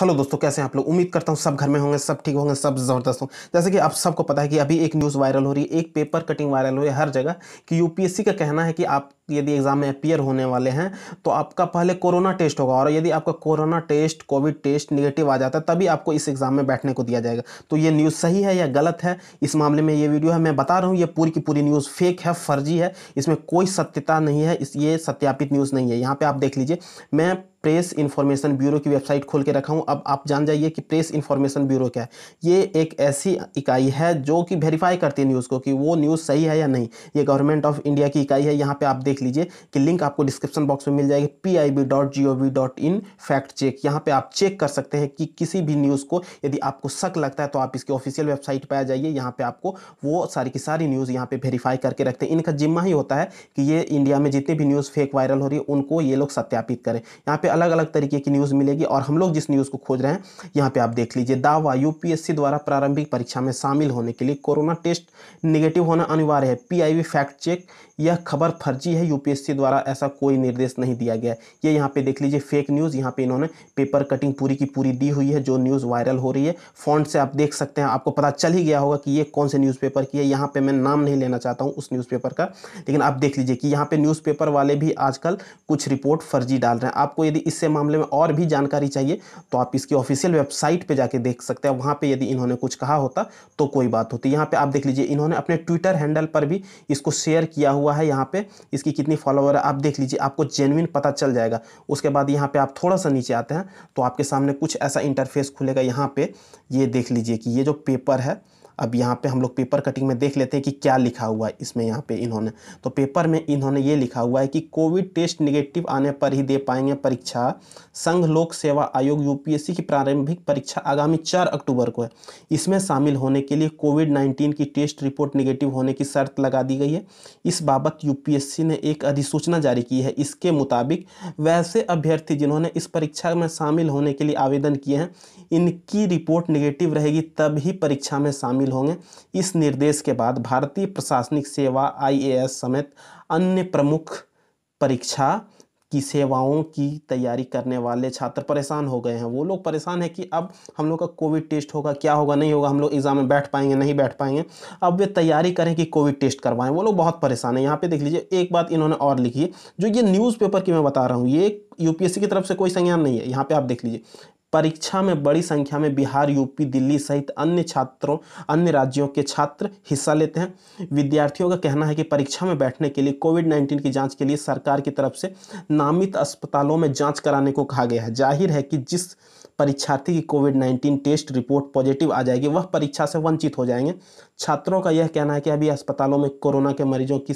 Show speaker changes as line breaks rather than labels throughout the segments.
hello दोस्तों कैसे हैं आप लोग उम्मीद करता हूँ सब घर में होंगे सब ठीक होंगे सब ज़बरदस्त होंगे जैसे कि आप सबको पता है कि अभी एक न्यूज़ वायरल हो रही है एक पेपर कटिंग वायरल हो रही है हर जगह कि यूपीएससी का कहना है कि आप यदि एग्ज़ाम में अपियर होने वाले हैं तो आपका पहले कोरोना टेस्ट होगा और यदि आपका corona test COVID test negative आ जाता है तभी आपको इस एग्ज़ाम में बैठने को दिया जाएगा तो ये न्यूज़ सही है या गलत है इस मामले में ये वीडियो है मैं बता रहा हूँ ये पूरी की पूरी न्यूज़ फेक है फर्जी है इसमें कोई सत्यता नहीं है इस ये सत्यापित न्यूज़ नहीं है यहाँ पर आप देख लीजिए मैं प्रेस इन्फॉर्मेशन ब्यूरो की वेबसाइट खोल के रखा हूँ अब आप जान जाइए कि प्रेस इन्फॉर्मेशन ब्यूरो क्या है ये एक ऐसी इकाई है जो कि वेरीफाई करती है न्यूज़ को कि वो न्यूज़ सही है या नहीं ये गवर्नमेंट ऑफ इंडिया की इकाई है यहाँ पे आप देख लीजिए कि लिंक आपको डिस्क्रिप्शन बॉक्स में मिल जाएगी P I B dot G O V dot in fact check यहाँ पर आप चेक कर सकते हैं कि किसी भी न्यूज़ को यदि आपको शक लगता है तो आप इसकी ऑफिशियल वेबसाइट पर आ जाइए यहाँ पर आपको वो सारी की सारी न्यूज़ यहाँ पर वेरीफाई करके रखते हैं इनका जिम्मा ही होता है कि ये इंडिया में जितनी भी न्यूज़ फेक वायरल हो रही है उनको ये लोग सत्यापित करें यहाँ पर अलग अलग तरीके की न्यूज़ मिलेगी और हम लोग जिस न्यूज़ को खोज रहे हैं यहाँ पे आप देख लीजिए दावा यूपीएससी द्वारा प्रारंभिक परीक्षा में शामिल होने के लिए कोरोना टेस्ट निगेटिव होना अनिवार्य है पी फैक्ट चेक यह खबर फर्जी है यूपीएससी द्वारा ऐसा कोई निर्देश नहीं दिया गया ये यहाँ पे देख लीजिए फेक न्यूज़ यहाँ पे इन्होंने पेपर कटिंग पूरी की पूरी दी हुई है जो न्यूज़ वायरल हो रही है फॉन्ट से आप देख सकते हैं आपको पता चल ही गया होगा कि ये कौन से न्यूज़पेपर की है यहाँ पे मैं नाम नहीं लेना चाहता हूँ उस न्यूज़पेपर का लेकिन आप देख लीजिए कि यहाँ पे न्यूज़पेपर वाले भी आजकल कुछ रिपोर्ट फर्जी डाल रहे हैं आपको यदि यदि इससे मामले में और भी जानकारी चाहिए तो आप इसकी ऑफिशियल वेबसाइट पे जाके देख सकते हैं वहाँ पे यदि इन्होंने कुछ कहा होता तो कोई बात होती यहाँ पे आप देख लीजिए इन्होंने अपने ट्विटर हैंडल पर भी इसको शेयर किया हुआ है यहाँ पर इसकी कितनी फॉलोअर है आप देख लीजिए आपको जेनविन पता चल जाएगा उसके बाद यहाँ पर आप थोड़ा सा नीचे आते हैं तो आपके सामने कुछ ऐसा इंटरफेस खुलेगा यहाँ पर ये देख लीजिए कि ये जो पेपर है अब यहाँ पे हम लोग पेपर कटिंग में देख लेते हैं कि क्या लिखा हुआ है इसमें यहाँ पे इन्होंने तो पेपर में इन्होंने ये लिखा हुआ है कि कोविड टेस्ट निगेटिव आने पर ही दे पाएंगे परीक्षा संघ लोक सेवा आयोग यूपीएससी की प्रारंभिक परीक्षा आगामी चार अक्टूबर को है इसमें शामिल होने के लिए कोविड नाइन्टीन की टेस्ट रिपोर्ट निगेटिव होने की शर्त लगा दी गई है इस बाबत यू ने एक अधिसूचना जारी की है इसके मुताबिक वैसे अभ्यर्थी जिन्होंने इस परीक्षा में शामिल होने के लिए आवेदन किए हैं इनकी रिपोर्ट निगेटिव रहेगी तब ही परीक्षा में शामिल शामिल होंगे इस निर्देश के बाद भारतीय प्रशासनिक सेवा आईएएस समेत अन्य प्रमुख परीक्षा की सेवाओं की तैयारी करने वाले छात्र परेशान हो गए हैं वो लोग परेशान हैं कि अब हम लोग का कोविड टेस्ट होगा क्या होगा नहीं होगा हम लोग एग्ज़ाम में बैठ पाएंगे नहीं बैठ पाएंगे अब वे तैयारी करें कि कोविड टेस्ट करवाएं वो लोग बहुत परेशान हैं यहाँ पे देख लीजिए एक बात इन्होंने और लिखी है जो ये न्यूज़पेपर की मैं बता रहा हूँ ये यूपीएससी की तरफ से कोई संज्ञान नहीं है यहाँ पे आप देख लीजिए परीक्षा में बड़ी संख्या में बिहार यूपी दिल्ली सहित अन्य छात्रों अन्य राज्यों के छात्र हिस्सा लेते हैं विद्यार्थियों का कहना है कि परीक्षा में बैठने के लिए कोविड नाइन्टीन की जाँच के लिए सरकार की तरफ से नामित अस्पतालों में जाँच कराने को कहा गया है जाहिर है कि जिस परीक्षार्थी की COVID nineteen test report positive आ जाएगी वह परीक्षा से वंचित हो जाएंगे छात्रों का यह कहना है कि अभी अस्पतालों में कोरोना के मरीजों की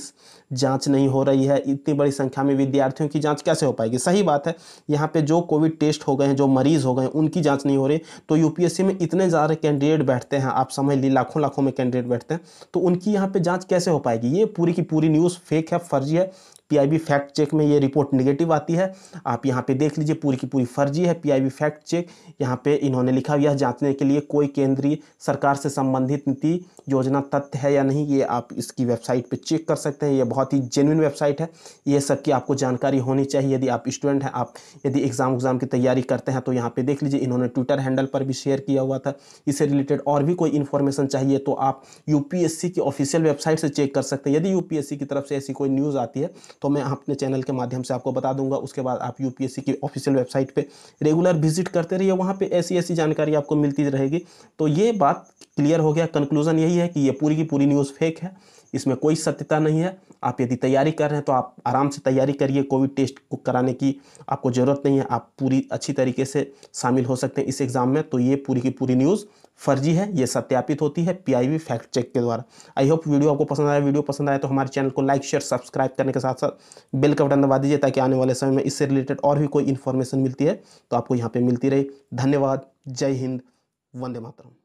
जांच नहीं हो रही है इतनी बड़ी संख्या में विद्यार्थियों की जांच कैसे हो पाएगी सही बात है यहाँ पे जो कोविड टेस्ट हो गए हैं जो मरीज़ हो गए उनकी जाँच नहीं हो रही तो यूपीएससी में इतने ज़्यादा कैंडिडेट बैठते हैं आप समझ ली लाखों लाखों में कैंडिडेट बैठते हैं तो उनकी यहाँ पर जाँच कैसे हो पाएगी ये पूरी की पूरी न्यूज़ फेक है फर्जी है पीआईबी फैक्ट चेक में ये रिपोर्ट निगेटिव आती है आप यहाँ पे देख लीजिए पूरी की पूरी फर्जी है पीआईबी फैक्ट चेक यहाँ पे इन्होंने लिखा यह जांचने के लिए कोई केंद्रीय सरकार से संबंधित नीति योजना तथ्य है या नहीं ये आप इसकी वेबसाइट पर चेक कर सकते हैं ये बहुत ही जेन्यन वेबसाइट है ये सब की आपको जानकारी होनी चाहिए यदि आप स्टूडेंट हैं आप यदि एग्ज़ाम उग्ज़ाम की तैयारी करते हैं तो यहाँ पर देख लीजिए इन्होंने ट्विटर हैंडल पर भी शेयर किया हुआ था इससे रिलेटेड और भी कोई इन्फॉर्मेशन चाहिए तो आप यू की ऑफिशियल वेबसाइट से चेक कर सकते हैं यदि यू की तरफ से ऐसी कोई न्यूज़ आती है तो मैं अपने चैनल के माध्यम से आपको बता दूंगा उसके बाद आप यूपीएससी की ऑफिशियल वेबसाइट पे रेगुलर विजिट करते रहिए वहाँ पे ऐसी ऐसी जानकारी आपको मिलती रहेगी तो ये बात क्लियर हो गया कंक्लूजन यही है कि ये पूरी की पूरी न्यूज़ फेक है इसमें कोई सत्यता नहीं है आप यदि तैयारी कर रहे हैं तो आप आराम से तैयारी करिए कोविड टेस्ट को कराने की आपको ज़रूरत नहीं है आप पूरी अच्छी तरीके से शामिल हो सकते हैं इस एग्ज़ाम में तो ये पूरी की पूरी न्यूज़ फर्जी है ये सत्यापित होती है पीआईबी फैक्ट चेक के द्वारा आई होप वीडियो आपको पसंद आया वीडियो पसंद आया तो हमारे चैनल को लाइक शेयर सब्सक्राइब करने के साथ साथ बेल का बटन दबा दीजिए ताकि आने वाले समय में इससे रिलेटेड और भी कोई इन्फॉर्मेशन मिलती है तो आपको यहाँ पर मिलती रही धन्यवाद जय हिंद वंदे मातरम